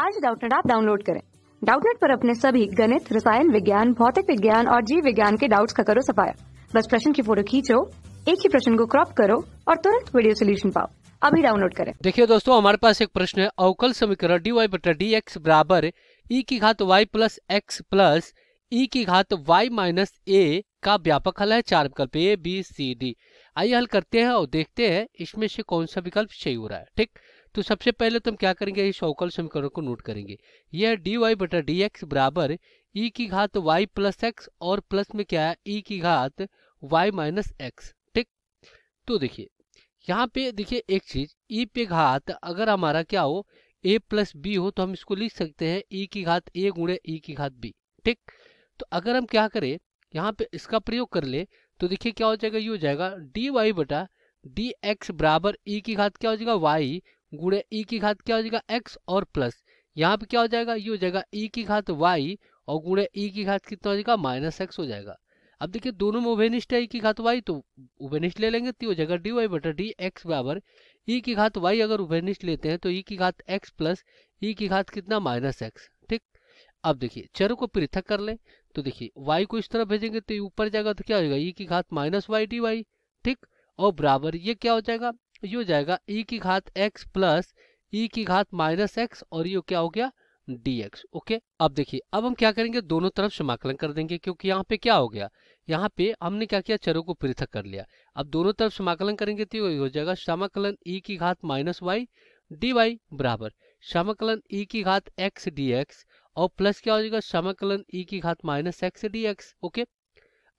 आज डाउटनेट आप डाउनलोड करें डाउटनेट पर अपने सभी गणित रसायन विज्ञान भौतिक विज्ञान और जीव विज्ञान के डाउट्स का करो सफाया बस प्रश्न की फोटो खींचो एक ही प्रश्न को क्रॉप करो और तुरंत वीडियो सोल्यूशन पाओ अभी डाउनलोड करें देखिए दोस्तों हमारे पास एक प्रश्न है अवकल समीकरण डी वाई बटा डी एक्स बराबर ई e की घात y plus x plus e की घात वाई माइनस ए का व्यापक हल है चार विकल्प ए बी सी डी आइए हल करते हैं और देखते हैं इसमें से कौन सा विकल्प सही हो रहा है ठीक तो सबसे पहले तो हम क्या करेंगे इस अवकल समीकरण को नोट करेंगे यह डी वाई बटा डी एक्स बराबर ई e की घात वाई प्लस एक्स और प्लस में क्या है ई e की घात वाई माइनस एक्स ठीक तो देखिए यहाँ पे देखिए एक चीज ई e पे घात अगर हमारा क्या हो ए प्लस बी हो तो हम इसको लिख सकते हैं ई की घात ए गुणे ई की घात बी ठीक तो अगर हम क्या करें यहाँ पे इसका प्रयोग कर ले तो देखिए क्या हो जाएगा ये हो जाएगा डी वाई बटा डी एक्स बराबर ई की घात क्या हो जाएगा वाई गुड़े ई e की घात क्या हो जाएगा एक्स और प्लस यहाँ पे क्या हो जाएगा ये हो जाएगा ई e की घात वाई और गुड़े ई e की घात कितना हो जाएगा माइनस एक्स हो जाएगा अब देखिए दोनों में उभयनिष्ठ है ई की घात वाई तो उभयनिष्ठ ले लेंगे तो हो जाएगा डी वाई बटर डी एक्स बराबर ई की घात वाई अगर उभयनिष्ठ लेते हैं तो ई की घात एक्स प्लस ई की घात कितना माइनस एक्स ठीक अब देखिए चरों को पृथक कर लें तो देखिए वाई को इस तरह भेजेंगे तो ऊपर जाएगा तो क्या हो जाएगा ई की घात माइनस वाई डी वाई ठीक और बराबर ये क्या हो जाएगा ये हो जाएगा ई e की घात एक्स प्लस ई की घात माइनस एक्स और ये क्या हो गया डी एक्स ओके अब देखिए अब हम क्या करेंगे दोनों तरफ समाकलन कर देंगे क्योंकि यहाँ पे क्या हो गया यहाँ पे हमने क्या किया चरों को पृथक कर लिया अब दोनों तरफ समाकलन करेंगे तो हो जाएगा समाकलन ई e की घात माइनस वाई डी वाई बराबर समाकलन ई e की घात एक्स डी एक्स और प्लस क्या हो जाएगा समाकलन ई की घात minus x d x okay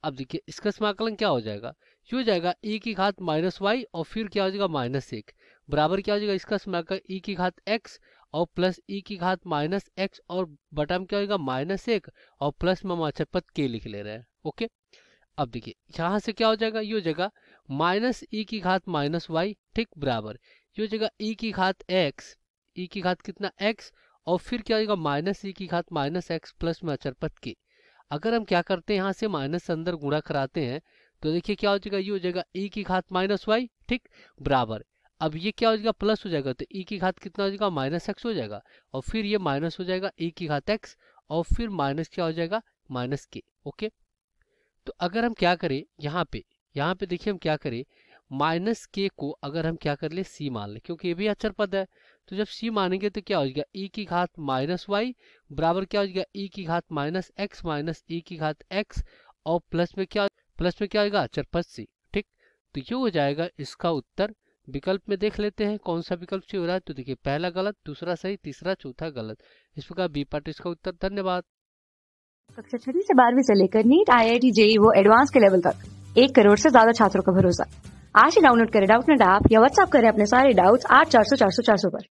अब देखिए इसका समाकलन क्या हो जाएगा ये हो जाएगा ई e की घात माइनस वाई और फिर क्या हो जाएगा माइनस एक बराबर क्या हो जाएगा इसका का ई e की घात एक्स और प्लस ई e की घात माइनस एक्स और बटा में क्या होगा माइनस एक और प्लस में हम पद के लिख ले रहे हैं ओके अब देखिए यहाँ से क्या हो जाएगा ये हो जाएगा माइनस ई की घात माइनस वाई ठीक बराबर ये हो जाएगा ई की घात एक्स ई की घात कितना एक्स और फिर क्या हो जाएगा माइनस ई की घात माइनस एक्स प्लस में अचरपद के अगर हम क्या करते हैं यहाँ से माइनस अंदर गुणा कराते हैं तो देखिए क्या हो जाएगा ये हो जाएगा ई e की घात माइनस वाई ठीक बराबर अब ये क्या हो जाएगा प्लस हो जाएगा तो ई e की घात कितना हो जाएगा माइनस एक्स हो जाएगा और फिर ये माइनस हो जाएगा ई e की घात एक्स और फिर माइनस क्या हो जाएगा माइनस के ओके तो अगर हम क्या करें यहाँ पे यहाँ पे देखिए हम क्या करें माइनस के को अगर हम क्या कर ले सी मान लें क्योंकि ये भी अचर पद है तो जब सी मानेंगे तो क्या हो जाएगा ई की घात माइनस वाई बराबर क्या हो जाएगा ई की घात माइनस एक्स माइनस ई की घात एक्स और प्लस में क्या प्लस में क्या होगा चरपस्सी ठीक तो ये हो जाएगा इसका उत्तर विकल्प में देख लेते हैं कौन सा विकल्प सही हो रहा है तो देखिए पहला गलत दूसरा सही तीसरा चौथा गलत इस प्रकार बी पार्ट इसका उत्तर धन्यवाद कक्षा छठी से बारहवीं से लेकर NEET I I T JEE वो एडवांस के लेवल तक एक करोड़ से ज्यादा छात्रों का भरोसा आज ही डाउनलोड करें डाउट नेट ऐप या व्हाट्सअप करें अपने सारे डाउट्स आठ चार सौ चार सौ चार सौ पर